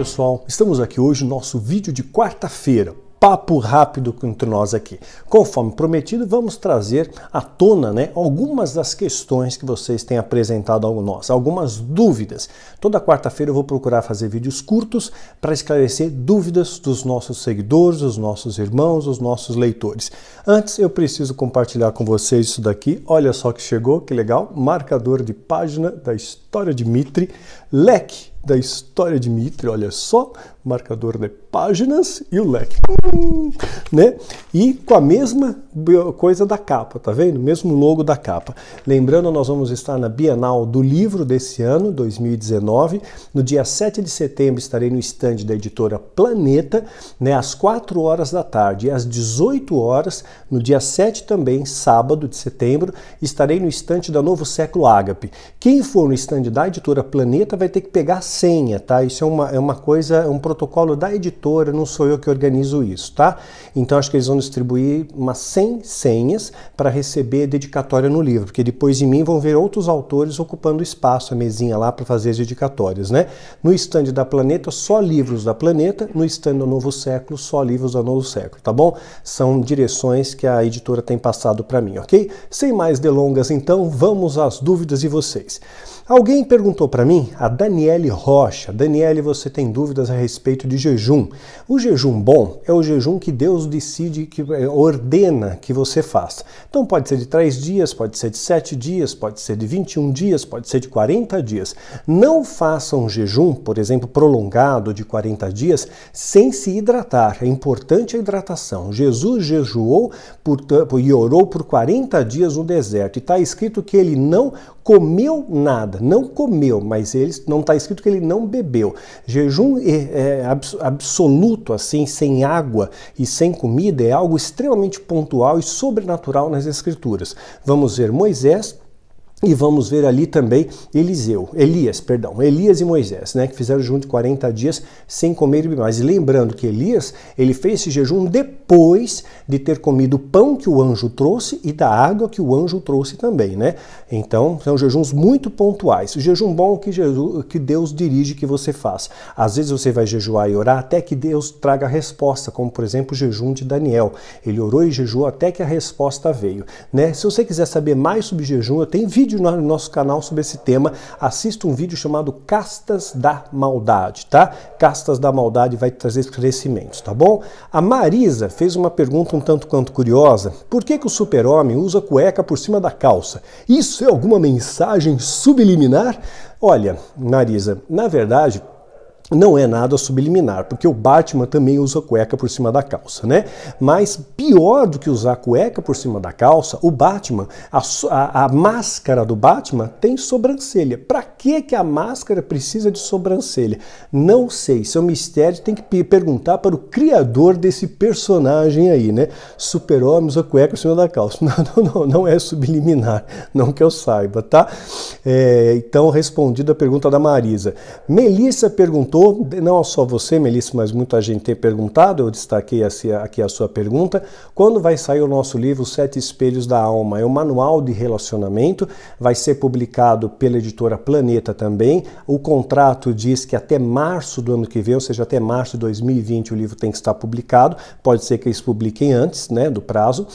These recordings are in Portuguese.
pessoal, estamos aqui hoje no nosso vídeo de quarta-feira. Papo rápido entre nós aqui. Conforme prometido, vamos trazer à tona né, algumas das questões que vocês têm apresentado ao nós, algumas dúvidas. Toda quarta-feira eu vou procurar fazer vídeos curtos para esclarecer dúvidas dos nossos seguidores, dos nossos irmãos, dos nossos leitores. Antes, eu preciso compartilhar com vocês isso daqui. Olha só que chegou, que legal! Marcador de página da história de Mitre, leque da história de Mitre, olha só, marcador de páginas e o leque, né? E com a mesma coisa da capa, tá vendo? Mesmo logo da capa. Lembrando, nós vamos estar na Bienal do Livro desse ano, 2019. No dia 7 de setembro estarei no estande da editora Planeta, né, às 4 horas da tarde e às 18 horas, no dia 7 também, sábado de setembro, estarei no estande da Novo Século Ágape. Quem for no estande da editora Planeta vai ter que pegar senha, tá? Isso é uma, é uma coisa, é um protocolo da editora, não sou eu que organizo isso, tá? Então acho que eles vão distribuir umas 100 senhas para receber dedicatória no livro, porque depois de mim vão ver outros autores ocupando espaço, a mesinha lá para fazer as dedicatórias, né? No estande da Planeta, só livros da Planeta, no estande do Novo Século, só livros do Novo Século, tá bom? São direções que a editora tem passado para mim, ok? Sem mais delongas, então, vamos às dúvidas de vocês. Alguém perguntou para mim, a Daniele Rocha, Daniele, você tem dúvidas a respeito de jejum. O jejum bom é o jejum que Deus decide, que é, ordena que você faça. Então pode ser de três dias, pode ser de sete dias, pode ser de 21 dias, pode ser de 40 dias. Não faça um jejum, por exemplo, prolongado de 40 dias, sem se hidratar. É importante a hidratação. Jesus jejuou por, e orou por 40 dias no deserto e está escrito que ele não comeu nada, não comeu, mas ele não está escrito que ele não bebeu. Jejum é, é, absoluto, assim, sem água e sem comida, é algo extremamente pontual e sobrenatural nas Escrituras. Vamos ver Moisés e vamos ver ali também Eliseu, Elias, perdão, Elias e Moisés, né, que fizeram junto 40 dias sem comer e beber mais. E lembrando que Elias, ele fez esse jejum depois de ter comido o pão que o anjo trouxe e da água que o anjo trouxe também, né? Então, são jejuns muito pontuais. O jejum bom que Jesus, que Deus dirige que você faça. Às vezes você vai jejuar e orar até que Deus traga a resposta, como por exemplo, o jejum de Daniel. Ele orou e jejuou até que a resposta veio, né? Se você quiser saber mais sobre jejum, eu tenho vídeo vídeo no nosso canal sobre esse tema. Assista um vídeo chamado Castas da Maldade, tá? Castas da Maldade vai trazer esclarecimentos, tá bom? A Marisa fez uma pergunta um tanto quanto curiosa. Por que, que o super-homem usa cueca por cima da calça? Isso é alguma mensagem subliminar? Olha, Marisa, na verdade, não é nada subliminar, porque o Batman também usa cueca por cima da calça, né? Mas pior do que usar cueca por cima da calça, o Batman, a, a, a máscara do Batman tem sobrancelha. Para que que a máscara precisa de sobrancelha? Não sei, seu é um mistério, tem que perguntar para o criador desse personagem aí, né? Super-homem usa cueca por cima da calça. Não, não, não, não é subliminar, não que eu saiba, tá? É, então, respondida a pergunta da Marisa. Melissa perguntou perguntou, não só você, Melissa, mas muita gente tem perguntado, eu destaquei aqui a sua pergunta, quando vai sair o nosso livro Sete Espelhos da Alma? É um manual de relacionamento, vai ser publicado pela editora Planeta também. O contrato diz que até março do ano que vem, ou seja, até março de 2020 o livro tem que estar publicado, pode ser que eles publiquem antes né, do prazo.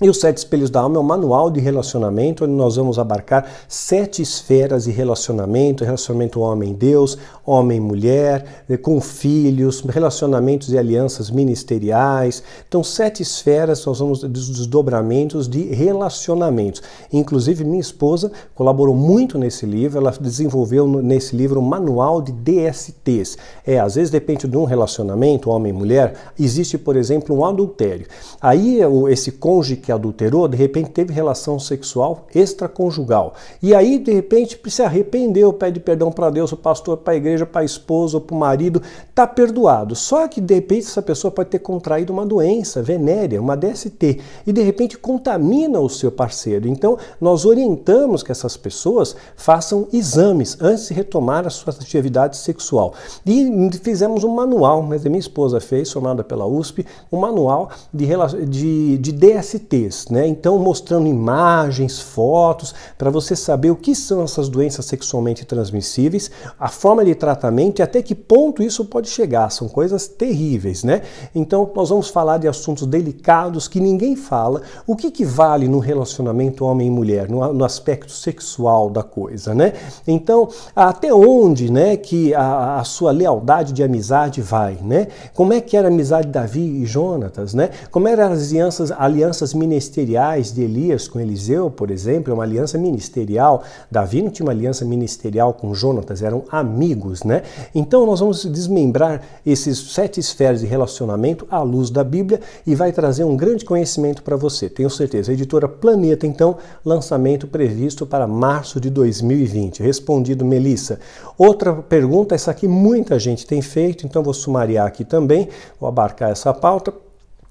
E os Sete Espelhos da Alma é um manual de relacionamento onde nós vamos abarcar sete esferas de relacionamento: relacionamento homem-deus, homem-mulher, eh, com filhos, relacionamentos e alianças ministeriais. Então, sete esferas, nós vamos dos desdobramentos de relacionamentos. Inclusive, minha esposa colaborou muito nesse livro, ela desenvolveu nesse livro um manual de DSTs. É, às vezes depende de um relacionamento, homem-mulher, existe, por exemplo, um adultério. Aí, esse cônjuge que adulterou, de repente teve relação sexual extraconjugal. E aí, de repente, se arrependeu, pede perdão para Deus, o pastor, para a igreja, para a esposa, para o marido, está perdoado. Só que, de repente, essa pessoa pode ter contraído uma doença venérea, uma DST, e de repente contamina o seu parceiro. Então, nós orientamos que essas pessoas façam exames antes de retomar a sua atividade sexual. E fizemos um manual, mas a minha esposa fez, formada pela USP, um manual de, de, de DST né? Então mostrando imagens, fotos, para você saber o que são essas doenças sexualmente transmissíveis, a forma de tratamento e até que ponto isso pode chegar. São coisas terríveis, né? Então nós vamos falar de assuntos delicados que ninguém fala. O que, que vale no relacionamento homem e mulher, no, no aspecto sexual da coisa, né? Então até onde, né, que a, a sua lealdade de amizade vai, né? Como é que era a amizade de Davi e Jonatas, né? Como eram as alianças, alianças ministeriais de Elias com Eliseu, por exemplo, é uma aliança ministerial. Davi não tinha uma aliança ministerial com Jonatas, eram amigos, né? Então nós vamos desmembrar esses sete esferas de relacionamento à luz da Bíblia e vai trazer um grande conhecimento para você, tenho certeza. A editora Planeta, então, lançamento previsto para março de 2020. Respondido, Melissa. Outra pergunta, essa aqui muita gente tem feito, então vou sumariar aqui também, vou abarcar essa pauta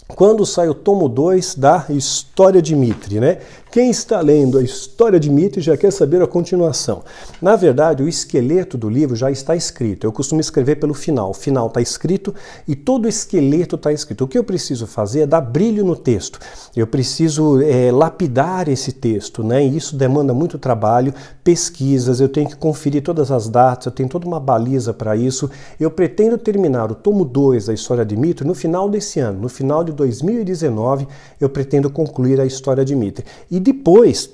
quando sai o tomo 2 da História de Mitre, né? Quem está lendo a História de Mitre já quer saber a continuação. Na verdade, o esqueleto do livro já está escrito. Eu costumo escrever pelo final. O final está escrito e todo o esqueleto está escrito. O que eu preciso fazer é dar brilho no texto. Eu preciso é, lapidar esse texto, né? E isso demanda muito trabalho, pesquisas, eu tenho que conferir todas as datas, eu tenho toda uma baliza para isso. Eu pretendo terminar o tomo 2 da História de Mitre no final desse ano, no final de 2019 eu pretendo concluir a história de Mitre. E depois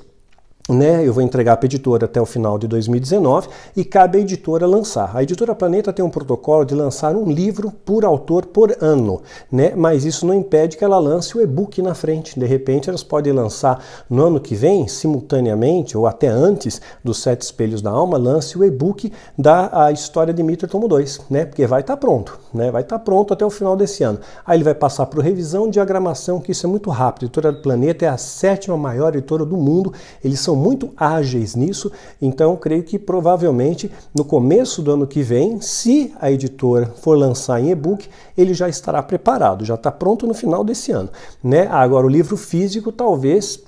né? Eu vou entregar para a editora até o final de 2019 e cabe à editora lançar. A editora Planeta tem um protocolo de lançar um livro por autor por ano, né? Mas isso não impede que ela lance o e-book na frente. De repente, elas podem lançar no ano que vem, simultaneamente ou até antes dos Sete Espelhos da Alma, lance o e-book da a história de Mitra Tomo 2, né? Porque vai estar tá pronto, né? Vai estar tá pronto até o final desse ano. Aí ele vai passar para revisão, diagramação, que isso é muito rápido. A editora Planeta é a sétima maior editora do mundo. Eles são são muito ágeis nisso, então creio que provavelmente no começo do ano que vem, se a editora for lançar em e-book, ele já estará preparado, já está pronto no final desse ano. Né? Agora, o livro físico, talvez,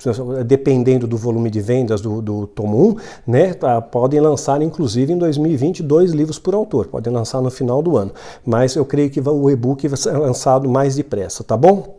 dependendo do volume de vendas do, do tomo 1, né, tá, podem lançar, inclusive, em 2020, dois livros por autor, podem lançar no final do ano. Mas eu creio que o e-book vai ser lançado mais depressa, tá bom?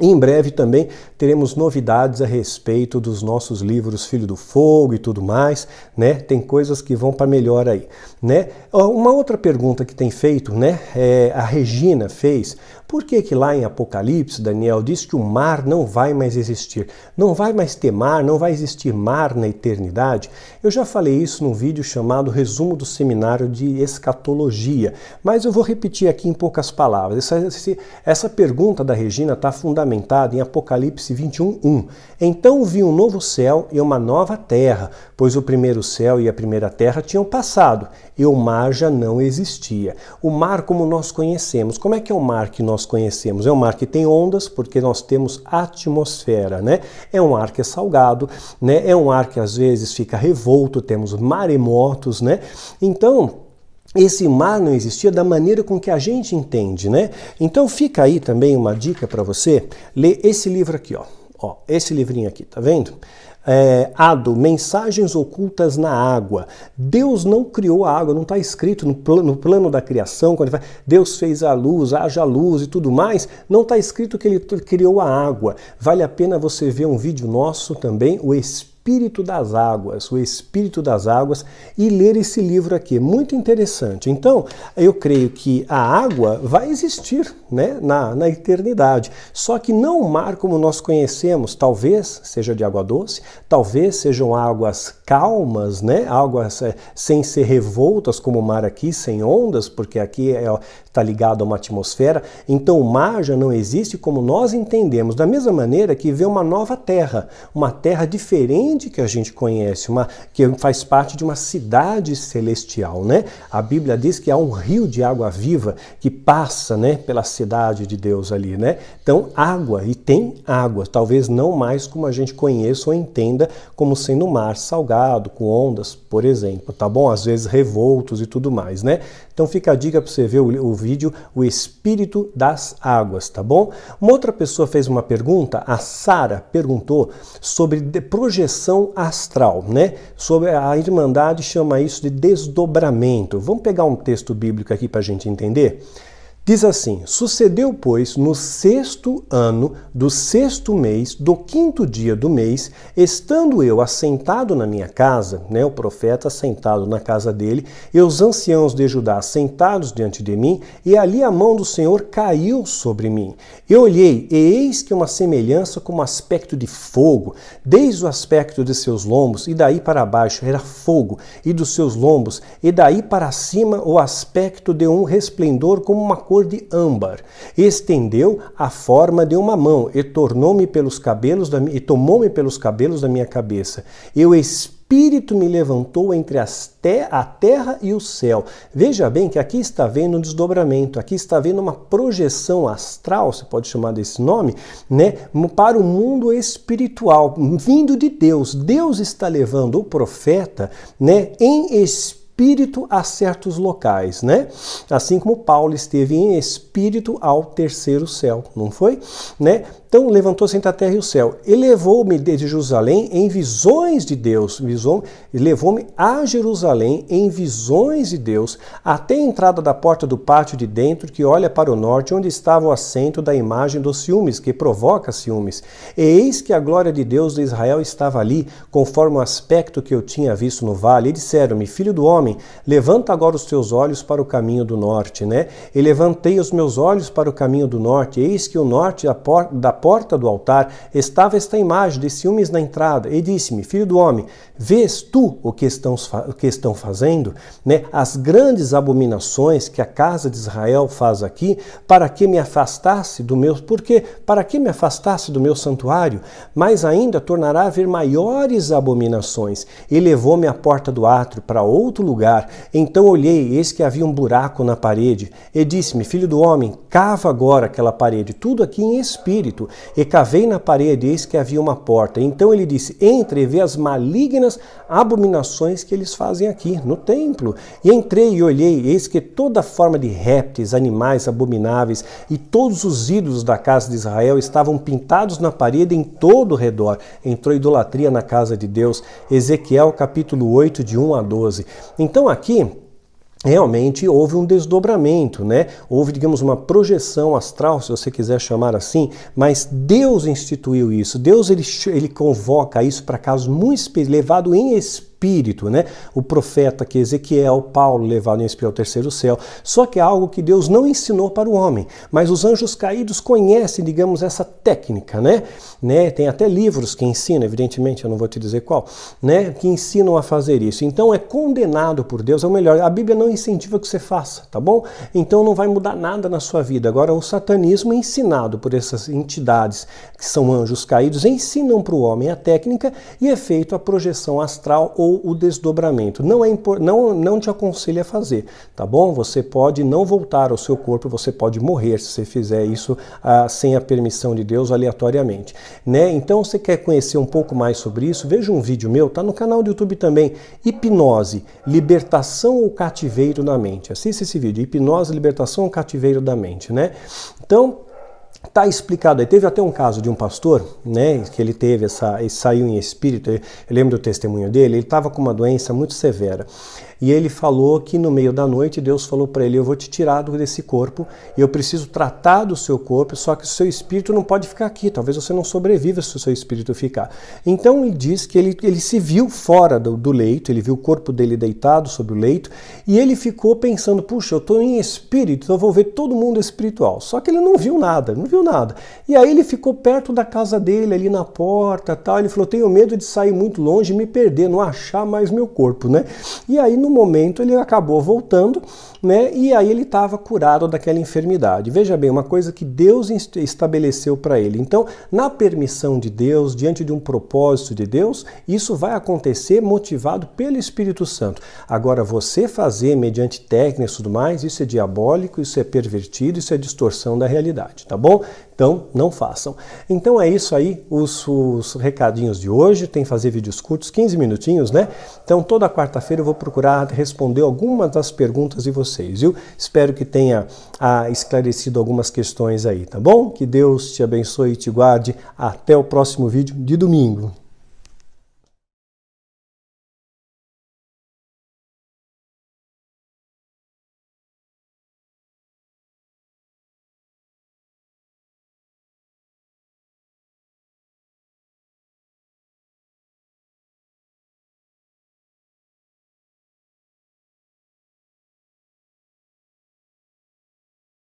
em breve também teremos novidades a respeito dos nossos livros Filho do Fogo e tudo mais, né? Tem coisas que vão para melhor aí, né? Uma outra pergunta que tem feito, né? É, a Regina fez: por que que lá em Apocalipse Daniel diz que o mar não vai mais existir? Não vai mais ter mar, não vai existir mar na eternidade? Eu já falei isso num vídeo chamado Resumo do Seminário de Escatologia, mas eu vou repetir aqui em poucas palavras. Essa, essa pergunta da Regina está fundamental fundamentado em Apocalipse 21:1. Então vi um novo céu e uma nova terra, pois o primeiro céu e a primeira terra tinham passado, e o mar já não existia. O mar como nós conhecemos. Como é que é o mar que nós conhecemos? É um mar que tem ondas, porque nós temos atmosfera, né? É um ar que é salgado, né? É um ar que às vezes fica revolto, temos maremotos, né? Então, esse mar não existia da maneira com que a gente entende, né? Então fica aí também uma dica para você ler esse livro aqui, ó. ó esse livrinho aqui, tá vendo? É, Ado, Mensagens Ocultas na Água. Deus não criou a água, não está escrito no, pl no, plano da criação, quando ele fala, Deus fez a luz, haja luz e tudo mais, não está escrito que ele criou a água. Vale a pena você ver um vídeo nosso também, o Espírito Espírito das Águas, o Espírito das Águas, e ler esse livro aqui. Muito interessante. Então, eu creio que a água vai existir né, na, na eternidade, só que não o mar como nós conhecemos. Talvez seja de água doce, talvez sejam águas calmas, né, águas é, sem ser revoltas como o mar aqui, sem ondas, porque aqui está é, tá ligado a uma atmosfera. Então, o mar já não existe como nós entendemos. Da mesma maneira que vê uma nova terra, uma terra diferente ambiente que a gente conhece, uma, que faz parte de uma cidade celestial, né? A Bíblia diz que há um rio de água viva que passa, né, pela cidade de Deus ali, né? Então, água e tem água, talvez não mais como a gente conheça ou entenda como sendo mar salgado, com ondas, por exemplo, tá bom? Às vezes revoltos e tudo mais, né? Então fica a dica para você ver o, o, vídeo O Espírito das Águas, tá bom? Uma outra pessoa fez uma pergunta, a Sara perguntou sobre projeção projeção astral, né? Sobre a Irmandade chama isso de desdobramento. Vamos pegar um texto bíblico aqui para a gente entender? Diz assim: Sucedeu, pois, no sexto ano do sexto mês, do quinto dia do mês, estando eu assentado na minha casa, né, o profeta assentado na casa dele, e os anciãos de Judá sentados diante de mim, e ali a mão do Senhor caiu sobre mim. Eu olhei, e eis que uma semelhança como um aspecto de fogo, desde o aspecto de seus lombos, e daí para baixo era fogo, e dos seus lombos, e daí para cima o aspecto de um resplendor como uma cor de âmbar. Estendeu a forma de uma mão e tornou-me pelos cabelos da, e tomou-me pelos cabelos da minha cabeça. Eu Espírito me levantou entre te a terra e o céu. Veja bem que aqui está vendo um desdobramento, aqui está vendo uma projeção astral, se pode chamar desse nome, né, para o mundo espiritual, vindo de Deus. Deus está levando o profeta, né, em espírito espírito a certos locais, né? Assim como Paulo esteve em espírito ao terceiro céu, não foi? Né? Então levantou-se entre a terra e o céu. Elevou-me desde Jerusalém em visões de Deus. Visão, levou-me a Jerusalém em visões de Deus, até a entrada da porta do pátio de dentro, que olha para o norte, onde estava o assento da imagem dos ciúmes, que provoca ciúmes. eis que a glória de Deus de Israel estava ali, conforme o aspecto que eu tinha visto no vale. E disseram-me, filho do homem, levanta agora os teus olhos para o caminho do norte, né? E levantei os meus olhos para o caminho do norte. Eis que o norte da porta porta do altar estava esta imagem de ciúmes na entrada, e disse-me: Filho do homem, vês tu o que, estão, o que estão fazendo? Né? As grandes abominações que a casa de Israel faz aqui, para que me afastasse do meu. Porque para que me afastasse do meu santuário? Mas ainda tornará a haver maiores abominações. E levou-me à porta do átrio para outro lugar. Então olhei, eis que havia um buraco na parede, e disse-me: Filho do homem, cava agora aquela parede, tudo aqui em espírito, e cavei na parede, eis que havia uma porta. Então ele disse: Entre e vê as malignas abominações que eles fazem aqui, no templo. E entrei e olhei, eis que toda forma de répteis, animais abomináveis e todos os ídolos da casa de Israel estavam pintados na parede em todo o redor. Entrou idolatria na casa de Deus. Ezequiel capítulo 8, de 1 a 12. Então aqui realmente houve um desdobramento, né? Houve, digamos, uma projeção astral, se você quiser chamar assim, mas Deus instituiu isso. Deus ele, ele convoca isso para casos muito elevados em espírito espírito, né? O profeta que Ezequiel, Paulo em espírito ao terceiro céu. Só que é algo que Deus não ensinou para o homem, mas os anjos caídos conhecem, digamos, essa técnica, né? né? Tem até livros que ensinam, evidentemente, eu não vou te dizer qual, né? Que ensinam a fazer isso. Então é condenado por Deus, é o melhor. A Bíblia não incentiva que você faça, tá bom? Então não vai mudar nada na sua vida. Agora o satanismo é ensinado por essas entidades que são anjos caídos, ensinam para o homem a técnica e é feito a projeção astral ou ou o desdobramento. Não, é não, não te aconselho a fazer, tá bom? Você pode não voltar ao seu corpo, você pode morrer se você fizer isso ah, sem a permissão de Deus aleatoriamente, né? Então, você quer conhecer um pouco mais sobre isso? Veja um vídeo meu, tá no canal do YouTube também. Hipnose, libertação ou cativeiro da mente. Assista esse vídeo, hipnose, libertação ou cativeiro da mente, né? Então, Está explicado aí. Teve até um caso de um pastor, né, que ele teve essa, e saiu em espírito. Eu lembro do testemunho dele. Ele estava com uma doença muito severa. E ele falou que no meio da noite Deus falou para ele: Eu vou te tirar desse corpo e eu preciso tratar do seu corpo, só que o seu espírito não pode ficar aqui. Talvez você não sobreviva se o seu espírito ficar. Então ele diz que ele, ele se viu fora do, do leito, ele viu o corpo dele deitado sobre o leito e ele ficou pensando: Puxa, eu estou em espírito, então eu vou ver todo mundo espiritual. Só que ele não viu nada, não viu nada. E aí ele ficou perto da casa dele, ali na porta tal. Ele falou: Tenho medo de sair muito longe e me perder, não achar mais meu corpo, né? E aí no momento ele acabou voltando, né? E aí ele estava curado daquela enfermidade. Veja bem, uma coisa que Deus estabeleceu para ele. Então, na permissão de Deus, diante de um propósito de Deus, isso vai acontecer motivado pelo Espírito Santo. Agora, você fazer mediante técnicas e tudo mais, isso é diabólico, isso é pervertido, isso é distorção da realidade, tá bom? Então, não façam. Então é isso aí, os, os recadinhos de hoje. Tem que fazer vídeos curtos, 15 minutinhos, né? Então, toda quarta-feira eu vou procurar respondeu responder algumas das perguntas de vocês, viu? Espero que tenha ah, esclarecido algumas questões aí, tá bom? Que Deus te abençoe e te guarde. Até o próximo vídeo de domingo.